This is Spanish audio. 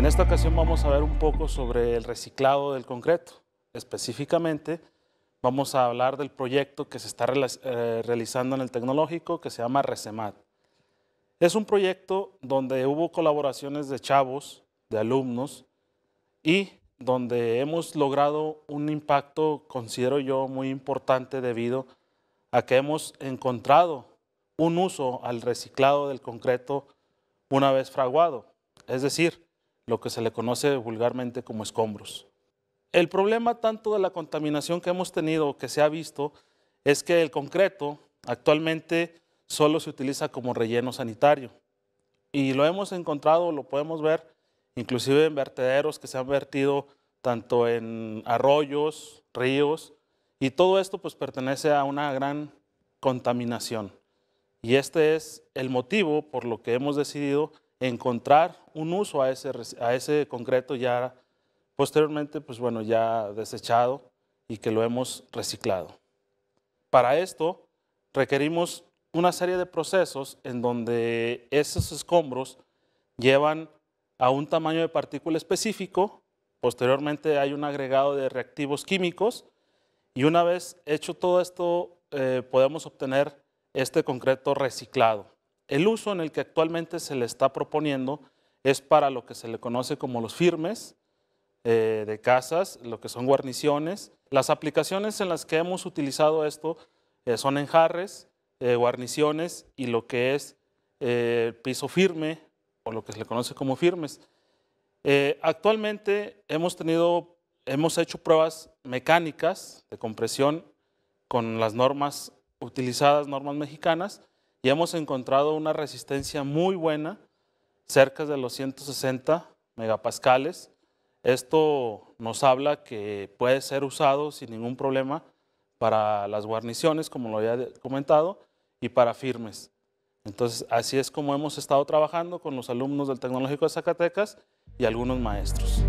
En esta ocasión vamos a ver un poco sobre el reciclado del concreto. Específicamente vamos a hablar del proyecto que se está eh, realizando en el tecnológico que se llama Resemat. Es un proyecto donde hubo colaboraciones de chavos, de alumnos y donde hemos logrado un impacto, considero yo, muy importante debido a que hemos encontrado un uso al reciclado del concreto una vez fraguado. Es decir, lo que se le conoce vulgarmente como escombros. El problema tanto de la contaminación que hemos tenido, que se ha visto, es que el concreto actualmente solo se utiliza como relleno sanitario. Y lo hemos encontrado, lo podemos ver, inclusive en vertederos que se han vertido tanto en arroyos, ríos, y todo esto pues pertenece a una gran contaminación. Y este es el motivo por lo que hemos decidido encontrar un uso a ese, a ese concreto ya posteriormente, pues bueno, ya desechado y que lo hemos reciclado. Para esto requerimos una serie de procesos en donde esos escombros llevan a un tamaño de partícula específico, posteriormente hay un agregado de reactivos químicos y una vez hecho todo esto eh, podemos obtener este concreto reciclado. El uso en el que actualmente se le está proponiendo es para lo que se le conoce como los firmes eh, de casas, lo que son guarniciones. Las aplicaciones en las que hemos utilizado esto eh, son enjarres, eh, guarniciones y lo que es piso firme o lo que se le conoce como firmes. actualmente hemos tenido, hemos hecho pruebas mecánicas de compresión con las normas utilizadas, normas mexicanas, y hemos encontrado una resistencia muy buena, cerca de los 160 megapascales. Esto nos habla que puede ser usado sin ningún problema para las guarniciones, como lo había comentado, y para firmes. Entonces, así es como hemos estado trabajando con los alumnos del Tecnológico de Zacatecas y algunos maestros.